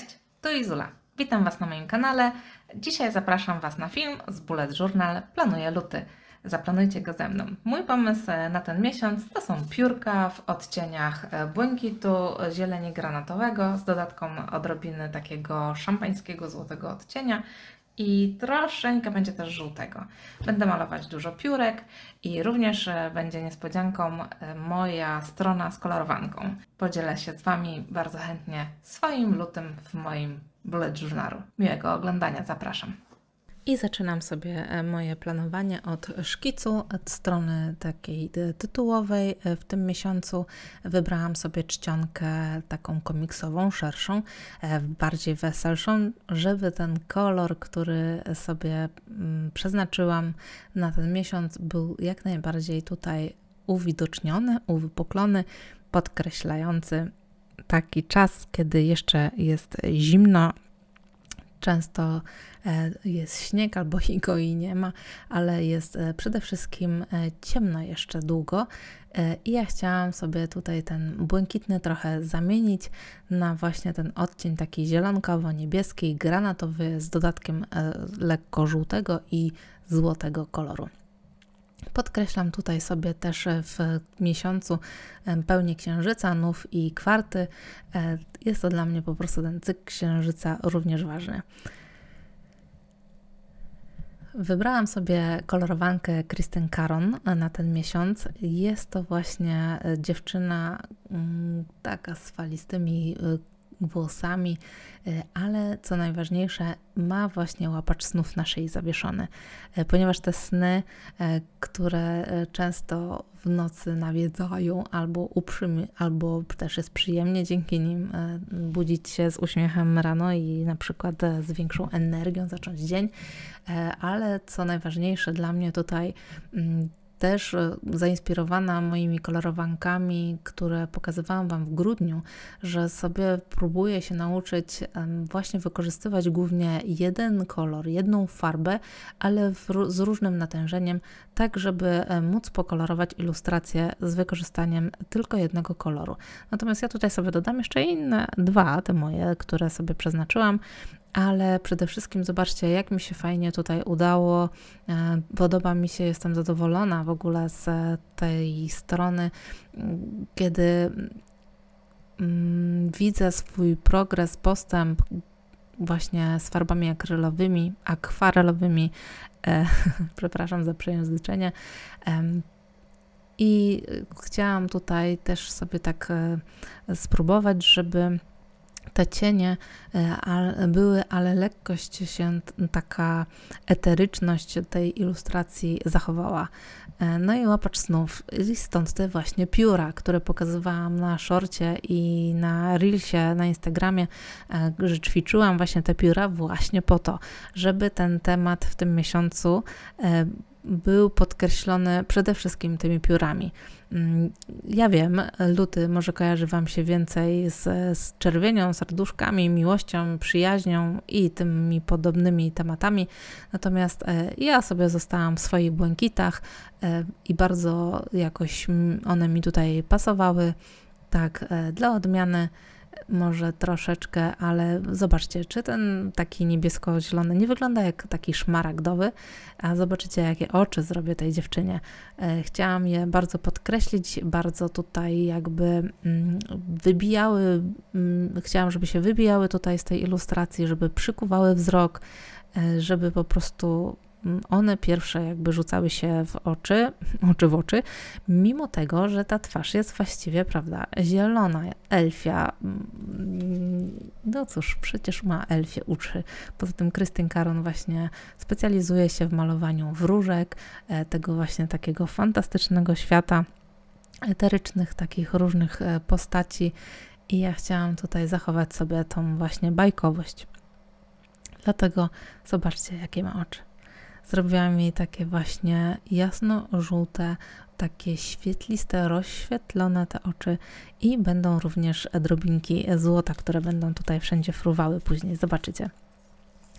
Cześć, tu Izula. Witam Was na moim kanale. Dzisiaj zapraszam Was na film z Bullet Journal Planuję luty. Zaplanujcie go ze mną. Mój pomysł na ten miesiąc to są piórka w odcieniach błękitu, zieleni granatowego z dodatką odrobiny takiego szampańskiego złotego odcienia i troszeczkę będzie też żółtego. Będę malować dużo piórek i również e, będzie niespodzianką e, moja strona z kolorowanką. Podzielę się z Wami bardzo chętnie swoim lutym w moim bullet journalu. Miłego oglądania, zapraszam. I zaczynam sobie e, moje planowanie od szkicu, od strony takiej e, tytułowej. E, w tym miesiącu wybrałam sobie czcionkę taką komiksową, szerszą, bardziej weselszą, żeby ten kolor, który sobie mm, przeznaczyłam na ten miesiąc, był jak najbardziej tutaj uwidoczniony, uwypuklony, podkreślający taki czas, kiedy jeszcze jest zimno, Często e, jest śnieg albo i go i nie ma, ale jest e, przede wszystkim e, ciemno jeszcze długo. I ja chciałam sobie tutaj ten błękitny trochę zamienić na właśnie ten odcień taki zielonkawo-niebieski, granatowy z dodatkiem lekko żółtego i złotego koloru. Podkreślam tutaj sobie też e, w miesiącu e, pełnię księżyca, nów i kwarty. E, jest to dla mnie po prostu ten cykl księżyca również ważny. Wybrałam sobie kolorowankę Kristen Caron na ten miesiąc. Jest to właśnie dziewczyna mm, taka z falistymi włosami, e, ale co najważniejsze, ma właśnie łapacz snów na szyi zawieszony, e, ponieważ te sny, e, które często w nocy nawiedzają albo uprzymi, albo też jest przyjemnie dzięki nim budzić się z uśmiechem rano i na przykład z większą energią zacząć dzień, ale co najważniejsze dla mnie tutaj mm, też e, zainspirowana moimi kolorowankami, które pokazywałam Wam w grudniu, że sobie próbuję się nauczyć właśnie wykorzystywać głównie jeden kolor, jedną farbę, ale w, z różnym natężeniem, tak żeby e, móc pokolorować ilustrację z wykorzystaniem tylko jednego koloru. Natomiast ja tutaj sobie dodam jeszcze inne dwa, te moje, które sobie przeznaczyłam ale przede wszystkim zobaczcie, jak mi się fajnie tutaj udało. E, podoba mi się, jestem zadowolona w ogóle z e, tej strony, mm, kiedy mm, widzę swój progres, postęp właśnie z farbami akrylowymi, akwarelowymi, e, przepraszam za przejęzyczenie. E, I chciałam tutaj też sobie tak e, spróbować, żeby te cienie e, były, ale lekkość się, taka eteryczność tej ilustracji zachowała. E, no i łapacz snów, i stąd te właśnie pióra, które pokazywałam na szorcie i na Reelsie na Instagramie, e, że ćwiczyłam właśnie te pióra właśnie po to, żeby ten temat w tym miesiącu był podkreślony przede wszystkim tymi piórami. Mm, ja wiem, luty może kojarzy Wam się więcej z, z czerwienią, serduszkami, miłością, przyjaźnią i tymi podobnymi tematami. Natomiast e, ja sobie zostałam w swoich błękitach e, i bardzo jakoś one mi tutaj pasowały. Tak, e, dla odmiany może troszeczkę, ale zobaczcie, czy ten taki niebiesko-zielony nie wygląda jak taki szmaragdowy, a zobaczycie, jakie oczy zrobię tej dziewczynie. E, chciałam je bardzo podkreślić, bardzo tutaj jakby mm, wybijały, mm, chciałam, żeby się wybijały tutaj z tej ilustracji, żeby przykuwały wzrok, e, żeby po prostu one pierwsze jakby rzucały się w oczy, oczy w oczy, mimo tego, że ta twarz jest właściwie, prawda, zielona, elfia. Mm, no cóż, przecież ma elfie uczy. Poza tym Krystyn Karon właśnie specjalizuje się w malowaniu wróżek, e, tego właśnie takiego fantastycznego świata eterycznych, takich różnych e, postaci. I ja chciałam tutaj zachować sobie tą właśnie bajkowość. Dlatego zobaczcie, jakie ma oczy zrobiłam jej takie właśnie jasno-żółte, takie świetliste, rozświetlone te oczy i będą również drobinki złota, które będą tutaj wszędzie fruwały później, zobaczycie.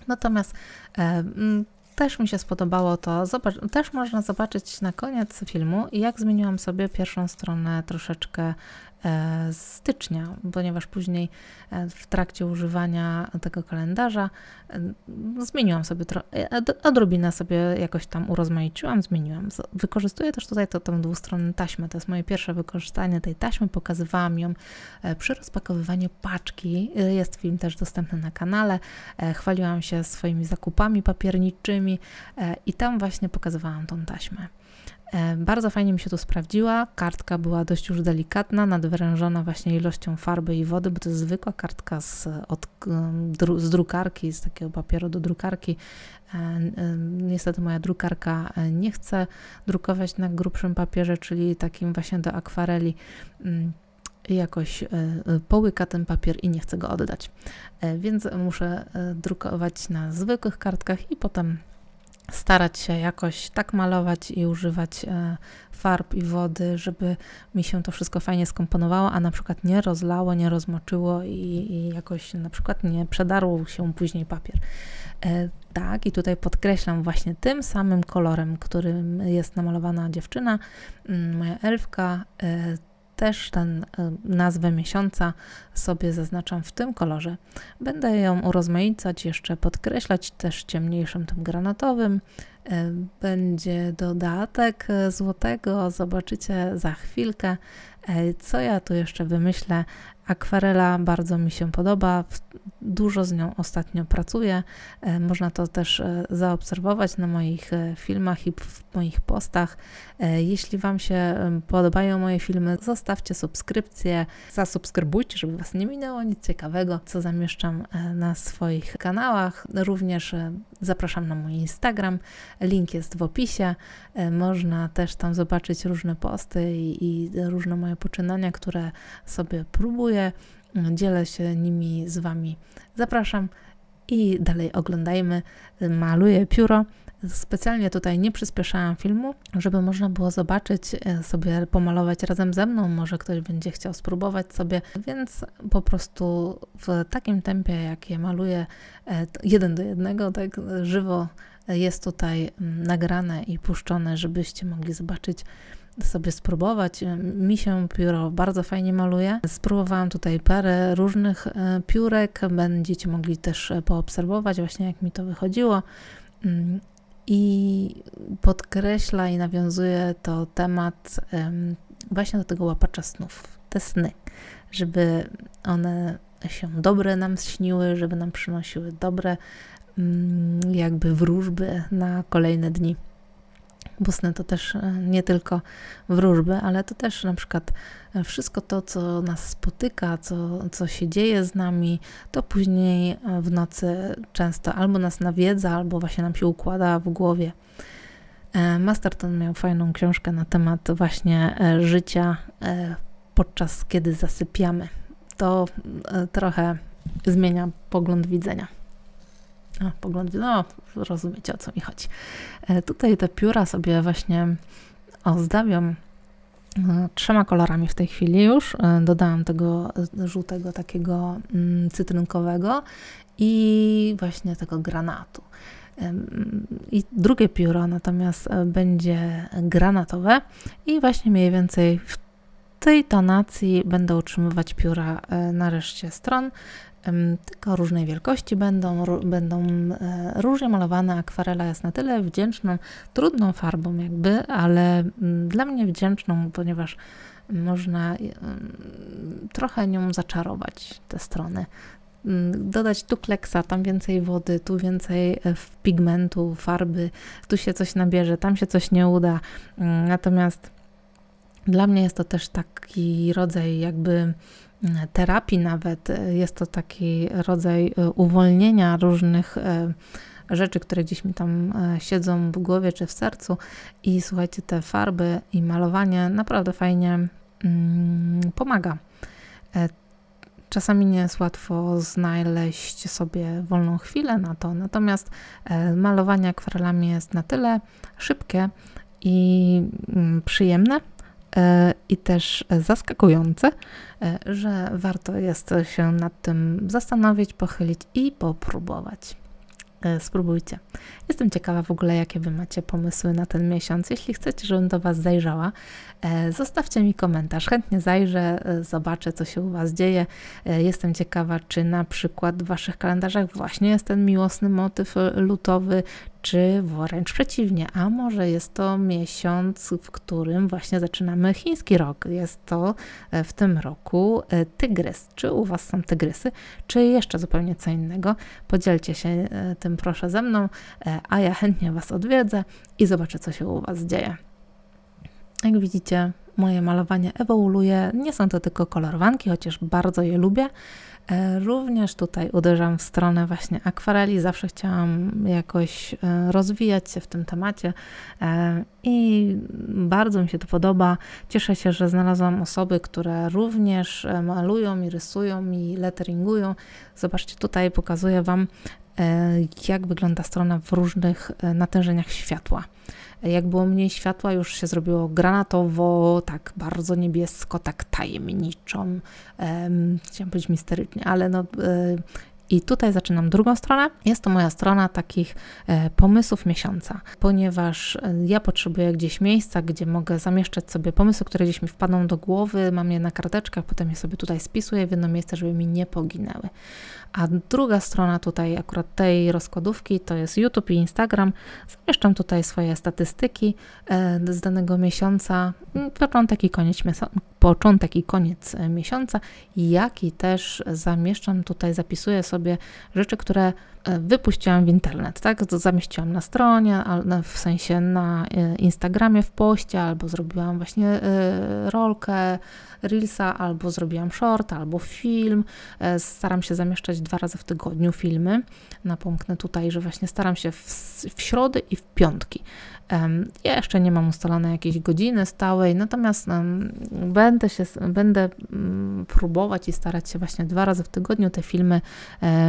Natomiast e, też mi się spodobało to, Zobacz, też można zobaczyć na koniec filmu, jak zmieniłam sobie pierwszą stronę troszeczkę E, stycznia, ponieważ później e, w trakcie używania tego kalendarza e, no, zmieniłam sobie, odrobinę sobie jakoś tam urozmaiciłam, zmieniłam. Wykorzystuję też tutaj to, tą dwustronną taśmę. To jest moje pierwsze wykorzystanie tej taśmy. Pokazywałam ją przy rozpakowywaniu paczki. Jest film też dostępny na kanale. Chwaliłam się swoimi zakupami papierniczymi i tam właśnie pokazywałam tą taśmę. E, bardzo fajnie mi się to sprawdziła. Kartka była dość już delikatna, nadwyrężona właśnie ilością farby i wody, bo to jest zwykła kartka z, od, z drukarki, z takiego papieru do drukarki. E, niestety moja drukarka e, nie chce drukować na grubszym papierze, czyli takim właśnie do akwareli mm, jakoś połyka ten papier i nie chce go oddać. Więc muszę drukować na zwykłych kartkach i potem starać się jakoś tak malować i używać e, farb i wody, żeby mi się to wszystko fajnie skomponowało, a na przykład nie rozlało, nie rozmoczyło i, i jakoś na przykład nie przedarł się później papier. E, tak, i tutaj podkreślam właśnie tym samym kolorem, którym jest namalowana dziewczyna, moja elfka, e, też ten y, nazwę miesiąca sobie zaznaczam w tym kolorze. Będę ją urozmaicać, jeszcze podkreślać też ciemniejszym, tym granatowym. Y, będzie dodatek y, złotego, zobaczycie za chwilkę, co ja tu jeszcze wymyślę Akwarela bardzo mi się podoba, dużo z nią ostatnio pracuję. E, można to też e, zaobserwować na moich e, filmach i w moich postach. Jeśli Wam się podobają moje filmy, zostawcie subskrypcję, zasubskrybujcie, żeby Was nie minęło nic ciekawego, co zamieszczam na swoich kanałach. Również zapraszam na mój Instagram, link jest w opisie. Można też tam zobaczyć różne posty i, i różne moje poczynania, które sobie próbuję Dzielę się nimi z Wami. Zapraszam i dalej oglądajmy. Maluję pióro. Specjalnie tutaj nie przyspieszałam filmu, żeby można było zobaczyć e, sobie, pomalować razem ze mną. Może ktoś będzie chciał spróbować sobie, więc po prostu w takim tempie, jak je maluję, e, jeden do jednego, tak żywo e, jest tutaj mm, nagrane i puszczone, żebyście mogli zobaczyć sobie spróbować. Y, mi się pióro bardzo fajnie maluje. Spróbowałam tutaj parę różnych y, piórek. Będziecie mogli też y, poobserwować właśnie jak mi to wychodziło. Mm, I podkreśla i nawiązuje to temat właśnie do tego łapacza snów. Te sny, żeby one się dobre nam śniły, żeby nam przynosiły dobre mm, jakby wróżby na kolejne dni bo to też e, nie tylko wróżby, ale to też na przykład e, wszystko to, co nas spotyka, co, co się dzieje z nami, to później e, w nocy często albo nas nawiedza, albo właśnie nam się układa w głowie. Masterton miał fajną książkę na temat właśnie życia podczas kiedy zasypiamy. To trochę zmienia pogląd widzenia. A, pogląd, no rozumiecie o co mi chodzi. E, tutaj te pióra sobie właśnie ozdabiam e, trzema kolorami w tej chwili już. E, dodałam tego żółtego, takiego mm, cytrynkowego i właśnie tego granatu. I drugie pióro natomiast będzie granatowe i właśnie mniej więcej w tej tonacji będę utrzymywać pióra na reszcie stron, tylko różnej wielkości będą, będą e, różnie malowane. Akwarela jest na tyle wdzięczną, trudną farbą jakby, ale mm, dla mnie wdzięczną, ponieważ można e, trochę nią zaczarować te strony. Mm, dodać tu kleksa, tam więcej wody, tu więcej e, pigmentu, farby, tu się coś nabierze, tam się coś nie uda. Mm, natomiast dla mnie jest to też taki rodzaj jakby terapii nawet. Jest to taki rodzaj e, uwolnienia różnych e, rzeczy, które gdzieś mi tam e, siedzą w głowie czy w sercu. I słuchajcie, te farby i malowanie naprawdę fajnie mm, pomaga. Czasami nie jest łatwo znaleźć sobie wolną chwilę na to, natomiast malowanie akwarelami jest na tyle szybkie i mm, przyjemne, E, i też zaskakujące, e, że warto jest się nad tym zastanowić, pochylić i popróbować. E, spróbujcie. Jestem ciekawa w ogóle, jakie Wy macie pomysły na ten miesiąc. Jeśli chcecie, żebym do Was zajrzała, zostawcie mi komentarz. Chętnie zajrzę, zobaczę, co się u Was dzieje. Jestem ciekawa, czy na przykład w Waszych kalendarzach właśnie jest ten miłosny motyw lutowy, czy wręcz przeciwnie, a może jest to miesiąc, w którym właśnie zaczynamy chiński rok. Jest to e, w tym roku e, tygrys. Czy u Was są tygrysy, czy jeszcze zupełnie co innego? Podzielcie się e, tym proszę ze mną, a ja chętnie Was odwiedzę i zobaczę, co się u Was dzieje. Jak widzicie, moje malowanie ewoluuje. Nie są to tylko kolorowanki, chociaż bardzo je lubię. E, również tutaj uderzam w stronę właśnie akwareli. Zawsze chciałam jakoś e, rozwijać się w tym temacie e, i bardzo mi się to podoba. Cieszę się, że znalazłam osoby, które również malują i rysują i letteringują. Zobaczcie, tutaj pokazuję Wam, jak wygląda strona w różnych natężeniach światła. Jak było mniej światła, już się zrobiło granatowo, tak bardzo niebiesko, tak tajemniczo. Um, chciałam powiedzieć misterycznie, ale no, e, i tutaj zaczynam drugą stronę. Jest to moja strona takich e, pomysłów miesiąca, ponieważ e, ja potrzebuję gdzieś miejsca, gdzie mogę zamieszczać sobie pomysły, które gdzieś mi wpadną do głowy, mam je na karteczkach, potem je sobie tutaj spisuję w jedno miejsce, żeby mi nie poginęły. A druga strona tutaj akurat tej rozkładówki to jest YouTube i Instagram. Zamieszczam tutaj swoje statystyki e, z danego mm, miesiąca, początek i koniec, początek i koniec miesiąca, jak i też zamieszczam tutaj, zapisuję sobie rzeczy, które E, wypuściłam w internet, tak? Zamieściłam na stronie, w sensie na e, Instagramie w poście, albo zrobiłam właśnie e, rolkę, reelsa, albo zrobiłam short, albo film. Staram się zamieszczać dwa razy w tygodniu filmy. Napomknę tutaj, że właśnie staram się w, w środę i w piątki. Ja jeszcze nie mam ustalonej jakiejś godziny stałej, natomiast będę, się, będę mm, próbować i starać się właśnie dwa razy w tygodniu te filmy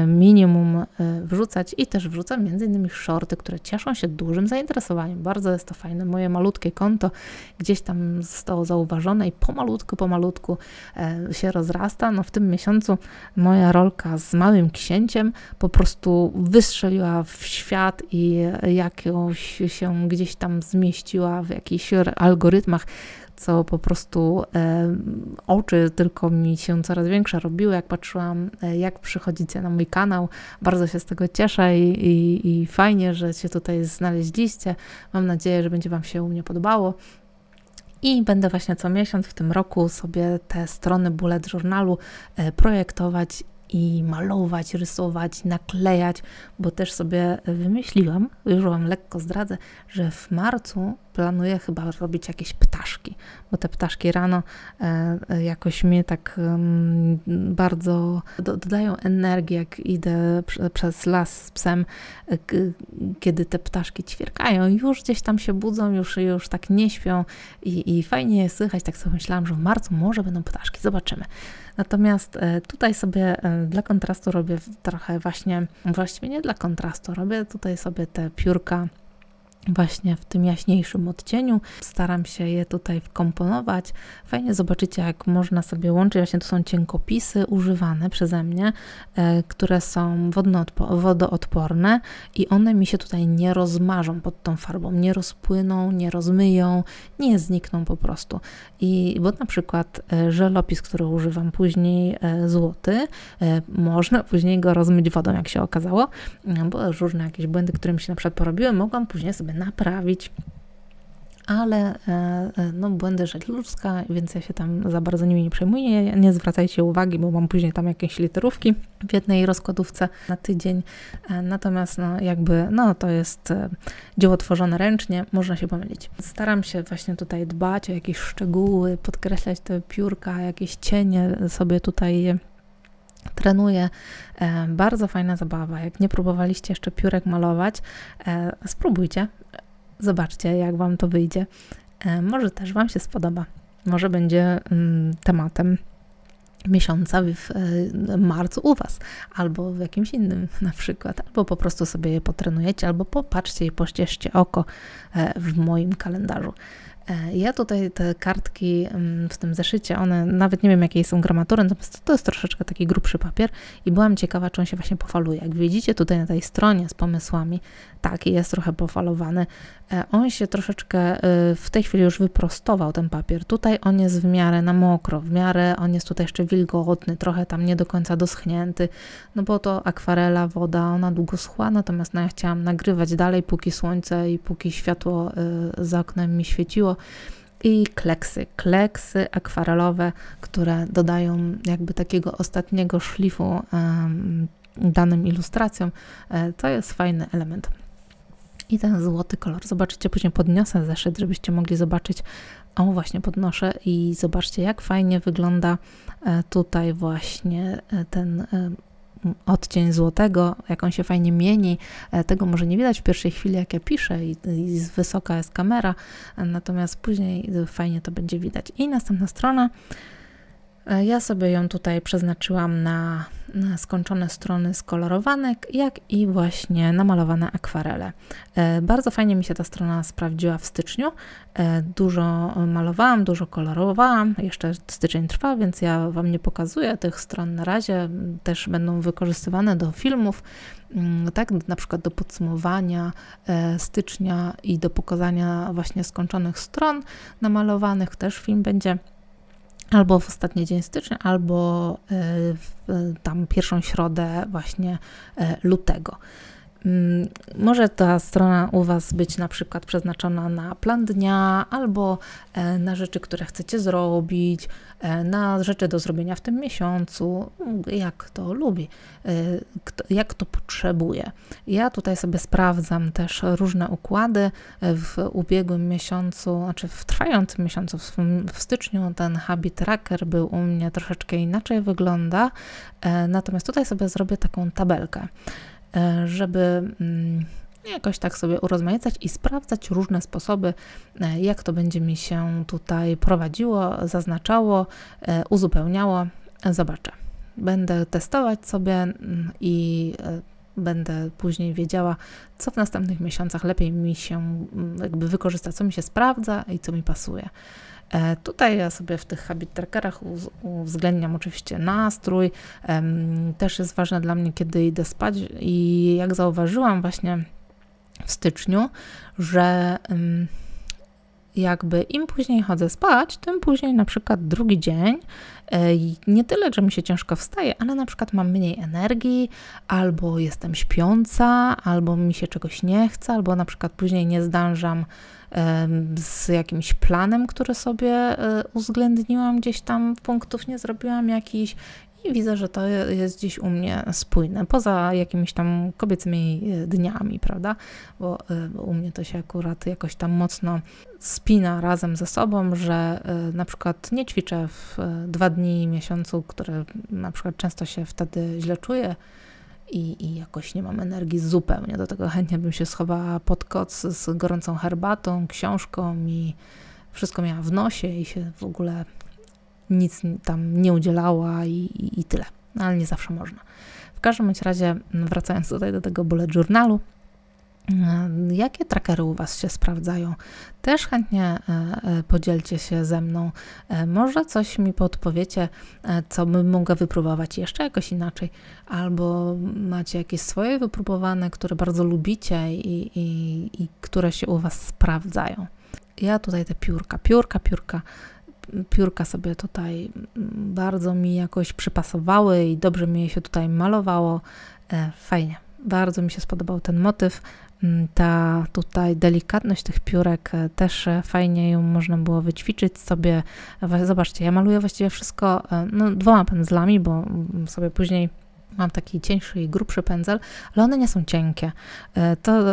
minimum wrzucać i też wrzucam m.in. shorty, które cieszą się dużym zainteresowaniem. Bardzo jest to fajne. Moje malutkie konto gdzieś tam zostało zauważone i pomalutku, pomalutku e, się rozrasta. No w tym miesiącu moja rolka z małym księciem po prostu wystrzeliła w świat i jakoś się gdzieś tam zmieściła w jakichś algorytmach co po prostu oczy tylko mi się coraz większe robiły, jak patrzyłam, e, jak przychodzicie na mój kanał. Bardzo się z tego cieszę i, i, i fajnie, że się tutaj znaleźliście. Mam nadzieję, że będzie Wam się u mnie podobało. I będę właśnie co miesiąc w tym roku sobie te strony bullet journalu e, projektować i malować, rysować, naklejać, bo też sobie wymyśliłam, już Wam lekko zdradzę, że w marcu planuję chyba robić jakieś ptaszki, bo te ptaszki rano e, e, jakoś mnie tak bardzo dodają energii, jak idę przez las z psem, e, kiedy te ptaszki ćwierkają, już gdzieś tam się budzą, już, już tak nie śpią i, i fajnie je słychać. Tak sobie myślałam, że w marcu może będą ptaszki, zobaczymy. Natomiast tutaj sobie dla kontrastu robię trochę właśnie, właściwie nie dla kontrastu, robię tutaj sobie te piórka właśnie w tym jaśniejszym odcieniu. Staram się je tutaj wkomponować. Fajnie zobaczycie, jak można sobie łączyć. Właśnie to są cienkopisy używane przeze mnie, e, które są wodoodporne i one mi się tutaj nie rozmarzą pod tą farbą, nie rozpłyną, nie rozmyją, nie znikną po prostu. I bo na przykład e, żelopis, który używam później, e, złoty, można później go rozmyć wodą, jak się okazało, bo różne jakieś błędy, które mi się na przykład porobiły, mogłam później sobie naprawić. Ale e, e, no, błędy rzecz ludzka, więc ja się tam za bardzo nimi nie przejmuję. Nie zwracajcie uwagi, bo mam później tam jakieś literówki w jednej rozkładówce na tydzień. E, natomiast no, jakby no, to jest dzieło tworzone ręcznie, można się pomylić. Staram się właśnie tutaj dbać o jakieś szczegóły, podkreślać te piórka, jakieś cienie sobie tutaj trenuje. E, bardzo fajna zabawa. Jak nie próbowaliście jeszcze piórek malować, e, spróbujcie. Zobaczcie, jak Wam to wyjdzie. E, może też Wam się spodoba. Może będzie mm, tematem miesiąca w marcu u Was, albo w jakimś innym na przykład, albo po prostu sobie je potrenujecie, albo popatrzcie i pościeżcie oko w moim kalendarzu. E, ja tutaj te kartki mm, w tym zeszycie, one nawet nie wiem jakiej są gramatury, natomiast to jest troszeczkę taki grubszy papier i byłam ciekawa, czy on się właśnie pofaluje. Jak widzicie tutaj na tej stronie z pomysłami, tak, jest trochę pofalowany. E, on się troszeczkę y, w tej chwili już wyprostował ten papier. Tutaj on jest w miarę na mokro, w miarę on jest tutaj jeszcze wilgotny, trochę tam nie do końca doschnięty, no bo to akwarela, woda, ona długo schła, natomiast no ja chciałam nagrywać dalej, póki słońce i póki światło y, za oknem mi świeciło, i kleksy, kleksy akwarelowe, które dodają jakby takiego ostatniego szlifu danym ilustracjom. E, to jest fajny element. I ten złoty kolor. Zobaczycie, później podniosę zeszyt, żebyście mogli zobaczyć. O, właśnie podnoszę i zobaczcie, jak fajnie wygląda e, tutaj właśnie e, ten odcień złotego, jak on się fajnie mieni. E, tego może nie widać w pierwszej chwili, jak ja piszę i, i z wysoka jest kamera, e, natomiast później fajnie to będzie widać. I następna strona. E, ja sobie ją tutaj przeznaczyłam na, na skończone strony z kolorowanek, jak i właśnie namalowane akwarele. E, bardzo fajnie mi się ta strona sprawdziła w styczniu. E, dużo malowałam, dużo kolorowałam. Jeszcze styczeń trwa, więc ja Wam nie pokazuję tych stron na razie. Też będą wykorzystywane do filmów, mm, tak na przykład do podsumowania stycznia i do pokazania właśnie skończonych stron namalowanych. Też film będzie albo w ostatni dzień stycznia, albo e, w tam pierwszą środę właśnie e, lutego. Mm, może ta strona u Was być na przykład przeznaczona na plan dnia albo e, na rzeczy, które chcecie zrobić, e, na rzeczy do zrobienia w tym miesiącu, jak to lubi, e, jak to potrzebuje. Ja tutaj sobie sprawdzam też różne układy w ubiegłym miesiącu, znaczy w trwającym miesiącu, w styczniu ten habit tracker był u mnie troszeczkę inaczej wygląda, natomiast tutaj sobie zrobię taką tabelkę. E, żeby mm, jakoś tak sobie urozmaicać i sprawdzać różne sposoby, e, jak to będzie mi się tutaj prowadziło, zaznaczało, e, uzupełniało. Zobaczę. Będę testować sobie mm, i będę później wiedziała, co w następnych miesiącach lepiej mi się mm, jakby wykorzysta, co mi się sprawdza i co mi pasuje. E, tutaj ja sobie w tych habit trackerach uwzględniam oczywiście nastrój. Też jest ważne dla mnie, kiedy idę spać i jak zauważyłam właśnie w styczniu, że jakby im później chodzę spać, tym później na przykład drugi dzień e, nie tyle, że mi się ciężko wstaje, ale na przykład mam mniej energii, albo jestem śpiąca, albo mi się czegoś nie chce, albo na przykład później nie zdążam z jakimś planem, który sobie e, uwzględniłam gdzieś tam, punktów nie zrobiłam jakiś i widzę, że to jest dziś u mnie spójne, poza jakimiś tam kobiecymi e, dniami, prawda? E, bo u mnie to się akurat jakoś tam mocno spina razem ze sobą, że e, na przykład nie ćwiczę w dwa dni miesiącu, które na przykład często się wtedy źle czuję. I, i, jakoś nie mam energii zupełnie. Do tego chętnie bym się schowała pod koc z gorącą herbatą, książką i wszystko miała w nosie i się w ogóle nic tam nie udzielała i, i, i tyle. No, ale nie zawsze można. W każdym bądź razie, mm, wracając tutaj do tego bullet journalu, mm, Jakie trackery u Was się sprawdzają? Też chętnie e, e, podzielcie się ze mną. E, może coś mi podpowiecie, co bym mogła wypróbować jeszcze jakoś inaczej, albo macie jakieś swoje wypróbowane, które bardzo lubicie i, i, i które się u Was sprawdzają. Ja tutaj te piórka, piórka, piórka piórka sobie tutaj mm, bardzo mi jakoś przypasowały i dobrze mi je się tutaj malowało. E, fajnie. Bardzo mi się spodobał ten motyw. Mm, ta tutaj delikatność tych piórek e, też e, fajnie ją można było wyćwiczyć sobie. Zobaczcie, ja maluję właściwie wszystko no, dwoma pędzlami, bo mm, sobie później mam taki cieńszy i grubszy pędzel, ale one nie są cienkie. To,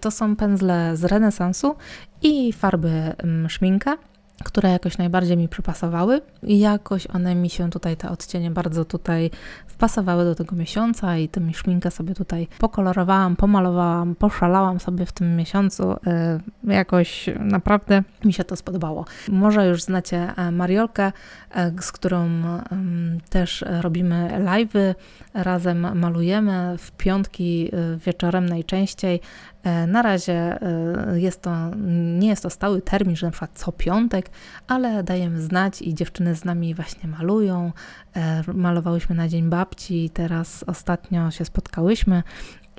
to są pędzle z renesansu i farby szminka które jakoś najbardziej mi przypasowały i jakoś one mi się tutaj, te odcienie bardzo tutaj wpasowały do tego miesiąca i tą szminkę sobie tutaj pokolorowałam, pomalowałam, poszalałam sobie w tym miesiącu. E, jakoś naprawdę mi się to spodobało. Może już znacie e, Mariolkę, e, z którą też robimy live'y, razem malujemy w piątki wieczorem najczęściej. Na razie jest to, nie jest to stały termin, że na przykład co piątek cokolwiek, ale dajemy znać i dziewczyny z nami właśnie malują. E, malowałyśmy na Dzień Babci, teraz ostatnio się spotkałyśmy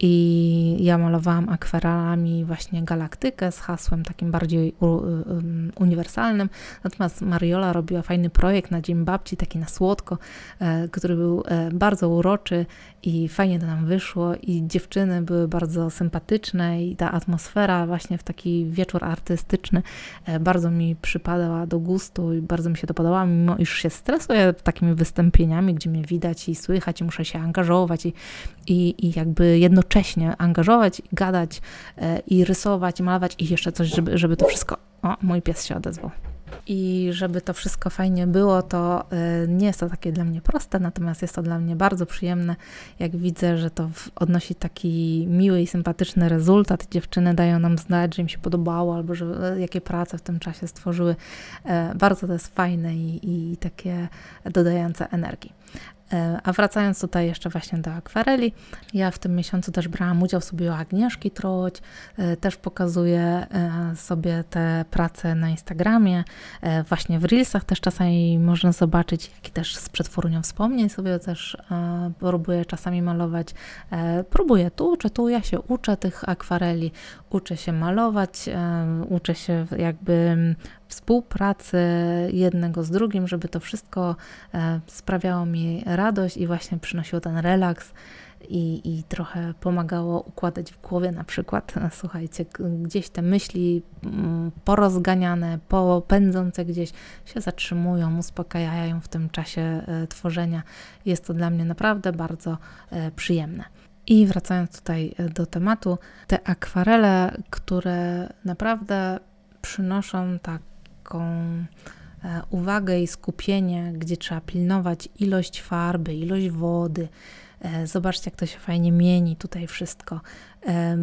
i ja malowałam akwarelami właśnie galaktykę z hasłem takim bardziej y, y, uniwersalnym. Natomiast Mariola robiła fajny projekt na Dzień Babci, taki na słodko, e, który był e, bardzo uroczy i fajnie to nam wyszło. I dziewczyny były bardzo sympatyczne i ta atmosfera właśnie w taki wieczór artystyczny e, bardzo mi przypadała do gustu i bardzo mi się to podobało, mimo iż się stresuję takimi wystąpieniami, gdzie mnie widać i słychać i muszę się angażować i, i, i jakby jedno wcześniej angażować, gadać e, i rysować, i malować i jeszcze coś, żeby, żeby to wszystko... O, mój pies się odezwał. I żeby to wszystko fajnie było, to e, nie jest to takie dla mnie proste, natomiast jest to dla mnie bardzo przyjemne, jak widzę, że to odnosi taki miły i sympatyczny rezultat. Dziewczyny dają nam znać, że im się podobało albo że e, jakie prace w tym czasie stworzyły. Bardzo to jest fajne i, i takie dodające energii. E, a wracając tutaj jeszcze właśnie do akwareli, ja w tym miesiącu też brałam udział sobie u Agnieszki Troć, e, też pokazuję e, sobie te prace na Instagramie, właśnie w Reelsach też czasami można zobaczyć, jak i też z przetwórnią wspomnień sobie też próbuję czasami malować. Próbuję tu czy tu, ja się uczę tych akwareli, uczę się malować, uczę się jakby współpracy jednego z drugim, żeby to wszystko e, sprawiało mi radość i właśnie przynosiło ten relaks. I, i, trochę pomagało układać w głowie na przykład, e, słuchajcie, gdzieś te myśli mm, porozganiane, popędzące gdzieś się zatrzymują, uspokajają w tym czasie e, tworzenia. Jest to dla mnie naprawdę bardzo przyjemne. I wracając tutaj do tematu, te akwarele, które naprawdę przynoszą tak taką e, uwagę i skupienie, gdzie trzeba pilnować ilość farby, ilość wody. E, zobaczcie, jak to się fajnie mieni tutaj wszystko. E,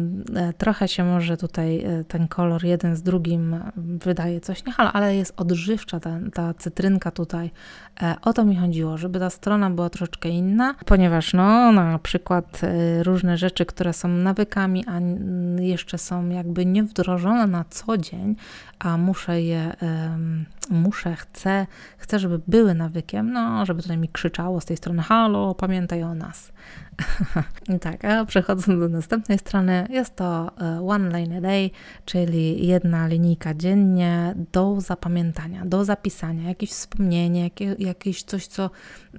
trochę się może tutaj e, ten kolor jeden z drugim wydaje coś nie halo, ale jest odżywcza ta, ta cytrynka tutaj. E, o to mi chodziło, żeby ta strona była troszeczkę inna, ponieważ no na przykład różne rzeczy, które są nawykami, a jeszcze są jakby niewdrożone na co dzień, a muszę je, muszę, chcę, chcę, żeby były nawykiem, no żeby tutaj mi krzyczało z tej strony halo, pamiętaj o nas. tak, a przechodząc do następnej strony, strony jest to e, one line a day, czyli jedna linijka dziennie do zapamiętania, do zapisania, jakieś wspomnienie, jakieś coś, co,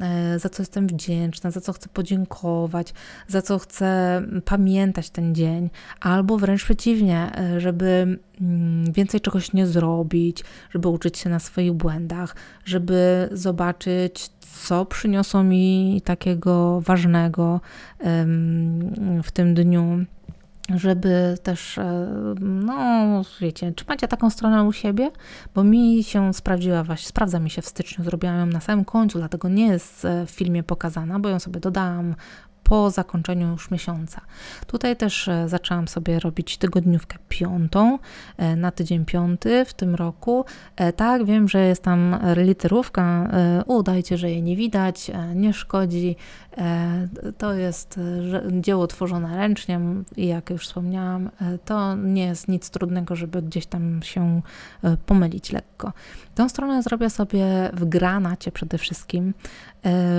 e, za co jestem wdzięczna, za co chcę podziękować, za co chcę mm, pamiętać ten dzień, albo wręcz przeciwnie, e, żeby mm, więcej czegoś nie zrobić, żeby uczyć się na swoich błędach, żeby zobaczyć, co przyniosło mi takiego ważnego w tym dniu żeby też, e, no wiecie, czy macie taką stronę u siebie? Bo mi się sprawdziła właśnie, sprawdza mi się w styczniu, zrobiłam ją na samym końcu, dlatego nie jest e, w filmie pokazana, bo ją sobie dodałam po zakończeniu już miesiąca. Tutaj też e, zaczęłam sobie robić tygodniówkę piątą e, na tydzień piąty w tym roku. E, tak, wiem, że jest tam literówka, udajcie, że jej nie widać, nie szkodzi. To jest dzieło tworzone ręcznie i jak już wspomniałam, to nie jest nic trudnego, żeby gdzieś tam się pomylić lekko. Tą stronę zrobię sobie w granacie przede wszystkim,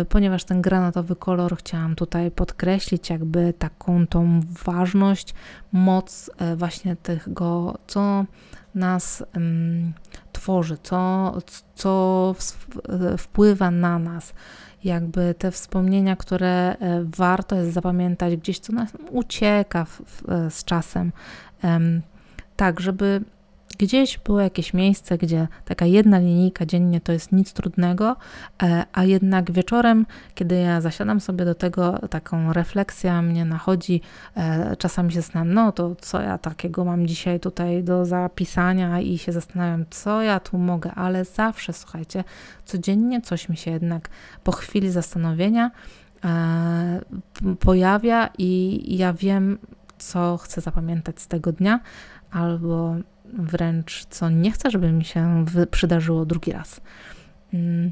ponieważ ten granatowy kolor chciałam tutaj podkreślić jakby taką tą ważność, moc e, właśnie tego, co nas um, tworzy, co, co e, wpływa na nas. Jakby te wspomnienia, które e, warto jest zapamiętać, gdzieś co nas ucieka w, w, z czasem. Um, tak, żeby gdzieś było jakieś miejsce, gdzie taka jedna linijka dziennie to jest nic trudnego, e, a jednak wieczorem, kiedy ja zasiadam sobie do tego, taką refleksja mnie nachodzi, e, czasami się znam, no to co ja takiego mam dzisiaj tutaj do zapisania i się zastanawiam, co ja tu mogę, ale zawsze, słuchajcie, codziennie coś mi się jednak po chwili zastanowienia e, pojawia i ja wiem, co chcę zapamiętać z tego dnia, albo wręcz co nie chcę, żeby mi się przydarzyło drugi raz. Mm.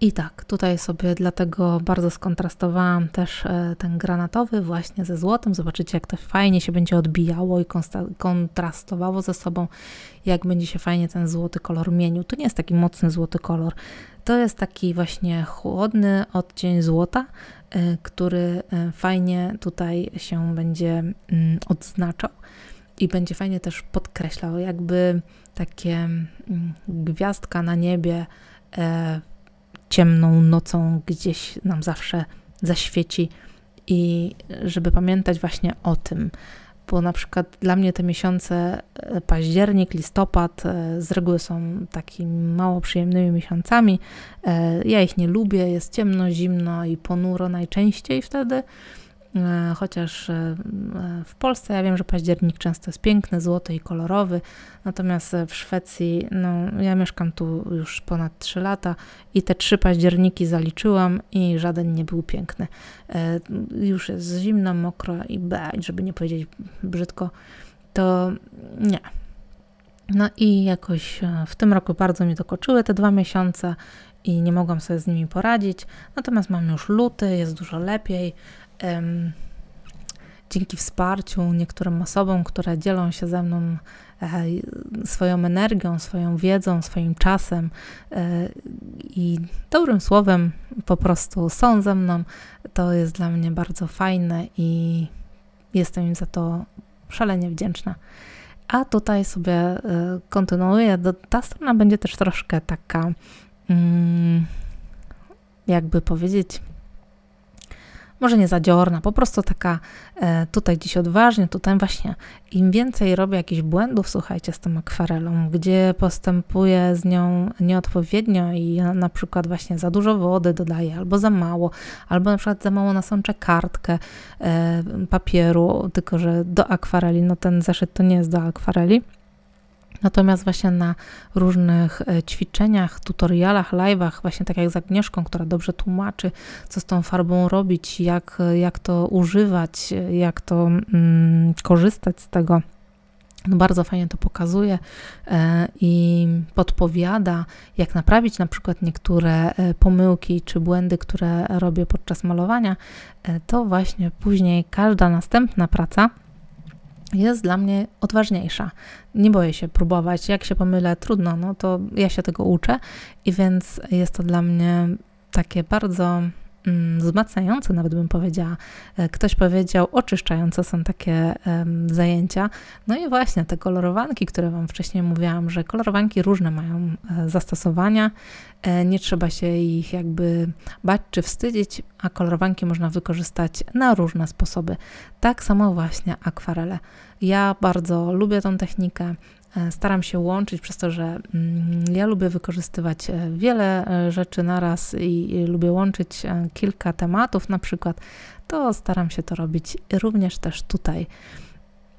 I tak, tutaj sobie dlatego bardzo skontrastowałam też e, ten granatowy właśnie ze złotym. Zobaczycie, jak to fajnie się będzie odbijało i kontrastowało ze sobą, jak będzie się fajnie ten złoty kolor mienił. To nie jest taki mocny złoty kolor, to jest taki właśnie chłodny odcień złota, e, który e, fajnie tutaj się będzie mm, odznaczał i będzie fajnie też podkreślał, jakby takie mm, gwiazdka na niebie e, ciemną nocą gdzieś nam zawsze zaświeci i żeby pamiętać właśnie o tym, bo na przykład dla mnie te miesiące e, październik, listopad e, z reguły są takimi mało przyjemnymi miesiącami. E, ja ich nie lubię, jest ciemno, zimno i ponuro najczęściej wtedy. E, chociaż e, w Polsce ja wiem, że październik często jest piękny, złoty i kolorowy, natomiast w Szwecji, no ja mieszkam tu już ponad 3 lata i te trzy październiki zaliczyłam i żaden nie był piękny. E, już jest zimno, mokro i be, żeby nie powiedzieć brzydko, to nie, no i jakoś w tym roku bardzo mi dokoczyły te dwa miesiące i nie mogłam sobie z nimi poradzić. Natomiast mam już luty, jest dużo lepiej dzięki wsparciu niektórym osobom, które dzielą się ze mną e, swoją energią, swoją wiedzą, swoim czasem e, i dobrym słowem po prostu są ze mną, to jest dla mnie bardzo fajne i jestem im za to szalenie wdzięczna. A tutaj sobie e, kontynuuję. Ta strona będzie też troszkę taka, mm, jakby powiedzieć, może nie zadziorna, po prostu taka e, tutaj dziś odważnie, tutaj właśnie im więcej robię jakichś błędów, słuchajcie, z tą akwarelą, gdzie postępuję z nią nieodpowiednio i na przykład właśnie za dużo wody dodaję, albo za mało, albo na przykład za mało nasączę kartkę e, papieru, tylko że do akwareli, no ten zeszyt to nie jest do akwareli, Natomiast właśnie na różnych e, ćwiczeniach, tutorialach, live'ach, właśnie tak jak z Agnieszką, która dobrze tłumaczy, co z tą farbą robić, jak, jak to używać, jak to mm, korzystać z tego. No bardzo fajnie to pokazuje e, i podpowiada, jak naprawić na przykład niektóre e, pomyłki czy błędy, które robię podczas malowania, to właśnie później każda następna praca jest dla mnie odważniejsza. Nie boję się próbować. Jak się pomylę, trudno, no to ja się tego uczę i więc jest to dla mnie takie bardzo Mm, wzmacniające, nawet bym powiedziała. E, ktoś powiedział, oczyszczające są takie zajęcia. No i właśnie te kolorowanki, które Wam wcześniej mówiłam, że kolorowanki różne mają e, zastosowania. E, nie trzeba się ich jakby bać czy wstydzić, a kolorowanki można wykorzystać na różne sposoby. Tak samo właśnie akwarele. Ja bardzo lubię tą technikę. E, staram się łączyć przez to, że mm, ja lubię wykorzystywać e, wiele e, rzeczy naraz i lubię łączyć kilka tematów na przykład, to staram się to robić również też tutaj.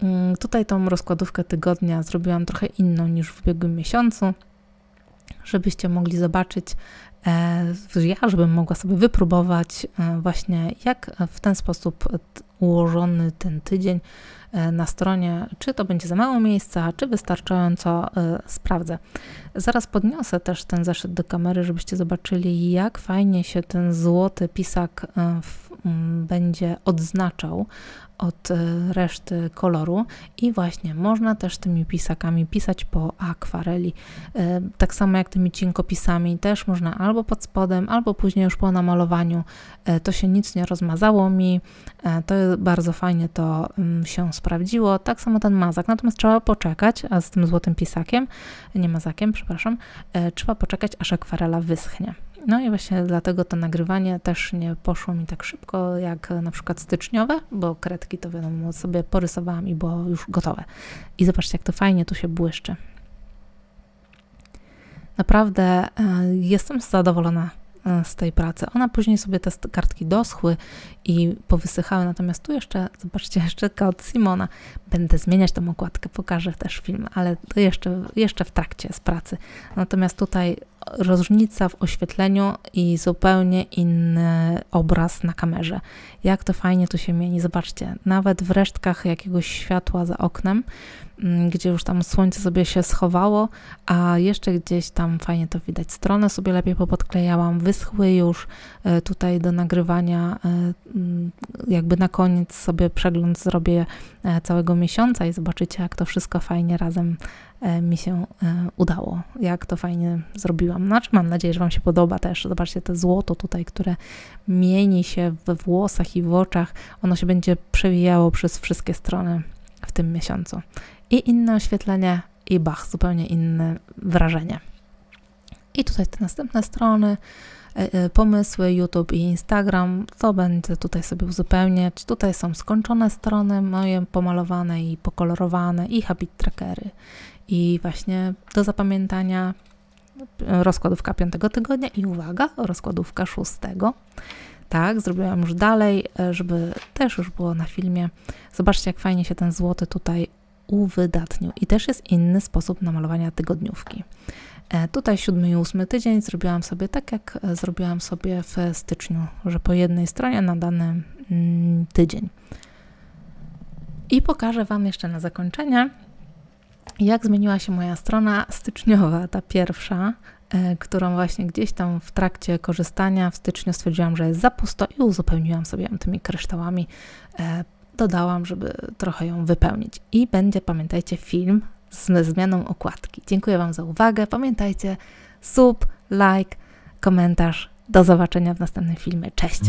Mm, tutaj tą rozkładówkę tygodnia zrobiłam trochę inną niż w ubiegłym miesiącu, żebyście mogli zobaczyć, E, ja, żebym mogła sobie wypróbować e, właśnie jak w ten sposób ułożony ten tydzień e, na stronie, czy to będzie za mało miejsca, czy wystarczająco sprawdzę. Zaraz podniosę też ten zeszyt do kamery, żebyście zobaczyli, jak fajnie się ten złoty pisak będzie odznaczał od e, reszty koloru i właśnie można też tymi pisakami pisać po akwareli. E, tak samo jak tymi cienkopisami też można albo pod spodem, albo później już po namalowaniu. E, to się nic nie rozmazało mi, to bardzo fajnie to mm, się sprawdziło. Tak samo ten mazak, natomiast trzeba poczekać, a z tym złotym pisakiem, nie mazakiem, przepraszam, trzeba poczekać aż akwarela wyschnie. No i właśnie dlatego to nagrywanie też nie poszło mi tak szybko jak na przykład styczniowe, bo kredki to wiadomo sobie porysowałam i było już gotowe. I zobaczcie, jak to fajnie tu się błyszczy. Naprawdę e, jestem zadowolona e, z tej pracy. Ona później sobie te kartki doschły i powysychały, natomiast tu jeszcze, zobaczcie, jeszcze od Simona. Będę zmieniać tą okładkę, pokażę też film, ale to jeszcze, jeszcze w trakcie z pracy. Natomiast tutaj różnica w oświetleniu i zupełnie inny obraz na kamerze. Jak to fajnie tu się mieni, zobaczcie, nawet w resztkach jakiegoś światła za oknem, mm, gdzie już tam słońce sobie się schowało, a jeszcze gdzieś tam fajnie to widać. Stronę sobie lepiej popodklejałam, wyschły już e, tutaj do nagrywania, e, mm, jakby na koniec sobie przegląd zrobię e, całego miesiąca i zobaczycie, jak to wszystko fajnie razem E, mi się e, udało. Jak to fajnie zrobiłam. No, znaczy mam nadzieję, że Wam się podoba też. Zobaczcie to złoto tutaj, które mieni się we włosach i w oczach. Ono się będzie przewijało przez wszystkie strony w tym miesiącu. I inne oświetlenie, i bach, zupełnie inne wrażenie. I tutaj te następne strony, e, pomysły YouTube i Instagram, to będę tutaj sobie uzupełniać. Tutaj są skończone strony moje pomalowane i pokolorowane i habit trackery i właśnie do zapamiętania rozkładówka piątego tygodnia i uwaga, rozkładówka szóstego. Tak, zrobiłam już dalej, e, żeby też już było na filmie. Zobaczcie, jak fajnie się ten złoty tutaj uwydatnił. I też jest inny sposób namalowania tygodniówki. E, tutaj siódmy i ósmy tydzień zrobiłam sobie tak, jak e, zrobiłam sobie w styczniu, że po jednej stronie na dany mm, tydzień. I pokażę Wam jeszcze na zakończenie jak zmieniła się moja strona styczniowa, ta pierwsza, e, którą właśnie gdzieś tam w trakcie korzystania w styczniu stwierdziłam, że jest za pusto i uzupełniłam sobie ją tymi kryształami. E, dodałam, żeby trochę ją wypełnić. I będzie, pamiętajcie, film z zmianą okładki. Dziękuję Wam za uwagę. Pamiętajcie, sub, like, komentarz. Do zobaczenia w następnym filmie. Cześć!